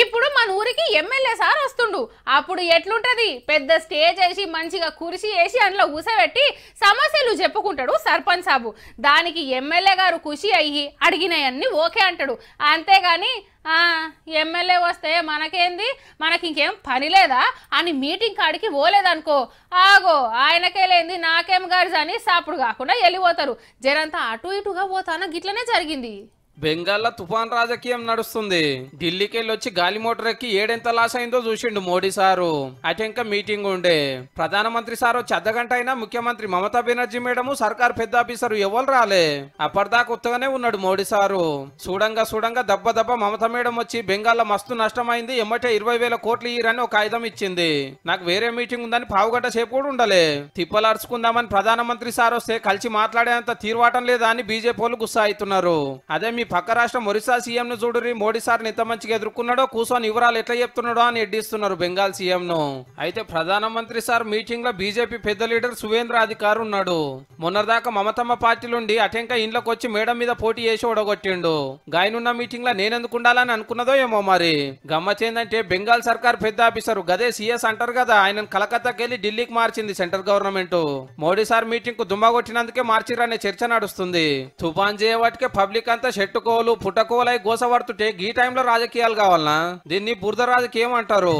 ఇప్పుడు మన ఊరికి ఎమ్మెల్యే సార్ వస్తుండు అప్పుడు ఎట్లుంటది పెద్ద స్టేజ్ వేసి మంచిగా కురిసి వేసి అందులో ఊసబెట్టి సమస్యలు చెప్పుకుంటాడు సర్పంచ్ సాబు దానికి ఎమ్మెల్యే గారు ఖుషి అయ్యి అడిగినవన్నీ ఓకే అంటాడు అంతేగాని ఎమ్మెల్యే వస్తే మనకేంది మనకి ఇంకేం పని లేదా అని మీటింగ్ కాడికి పోలేదనుకో ఆగో ఆయనకే లేంది నాకేం గర్జ్ అని సాపుడు కాకుండా వెళ్ళిపోతారు జనంతా అటు ఇటుగా పోతానో గిట్లనే జరిగింది బెంగాల్లో తుఫాన్ రాజకీయం నడుస్తుంది ఢిల్లీకి వెళ్ళి వచ్చి గాలి మోటార్ ఎక్కి ఏడెంత లాస్ అయిందో చూసిండు మోడీ సారు అటు ఇంకా మీటింగ్ ఉండే ప్రధానమంత్రి సార్ వచ్చి అర్ధగంట అయినా ముఖ్యమంత్రి మమతా బెనర్జీ మేడము సర్కార్ పెద్ద ఆఫీసర్ ఎవరు రాలే అప్పటిదాకా కొత్తగానే ఉన్నాడు మోడీ సారు చూడంగా చూడంగా దెబ్బ దెబ్బ మమతా మేడం వచ్చి బెంగాల్లో మస్తు నష్టం అయింది ఎమ్మటే ఇరవై వేల కోట్లు ఇయ్యని ఒక ఆయుధం ఇచ్చింది నాకు వేరే మీటింగ్ ఉందని పావుగంట సేపు కూడా ఉండలే తిప్పలార్చుకుందామని ప్రధానమంత్రి సార్ వస్తే కలిసి మాట్లాడేంత తీర్వాటం లేదా అని బీజేపీ వాళ్ళు గుస్సా అవుతున్నారు అదే మీ పక్క రాష్ట్రం ఒరిస్సా సీఎంను చూడు మోడీ సార్ని ఎంత మంచిగా ఎదుర్కొన్నాడో కూసోని వివరాలు ఎట్లా చెప్తున్నాడో అని ఎడ్డిస్తున్నారు బెంగాల్ సీఎంను అయితే ప్రధానమంత్రి సార్ మీటింగ్ లో బీజేపీ పెద్ద లీడర్ సువేంద్ర అధికారు ఉన్నాడు మొన్నదాకా మమతమ్మ నుండి అటెంక ఇండ్లకు వచ్చి మేడం మీద పోటీ చేసి ఓడగొట్టిండు గాయనున్న మీటింగ్ లో నేనెందుకు ఉండాలని అనుకున్నదో ఏమో మరి గమ్మచేందంటే బెంగాల్ సర్కార్ పెద్ద ఆఫీసర్ గదే సీఎస్ అంటారు కదా ఆయన కలకత్తాకి వెళ్ళి ఢిల్లీకి మార్చింది central government Modi sir meeting కు కొట్టినందుకే మార్చిరనే చర్చ నడుస్తుంది తుఫాన్ చేయవాటికే పబ్లిక్ అంతా పుట్టకోలు పుట్టకోలై గోసవడుతుంటే ఈ టైంలో రాజకీయాలు కావాలనా దీన్ని బురద రాజకీయం అంటారు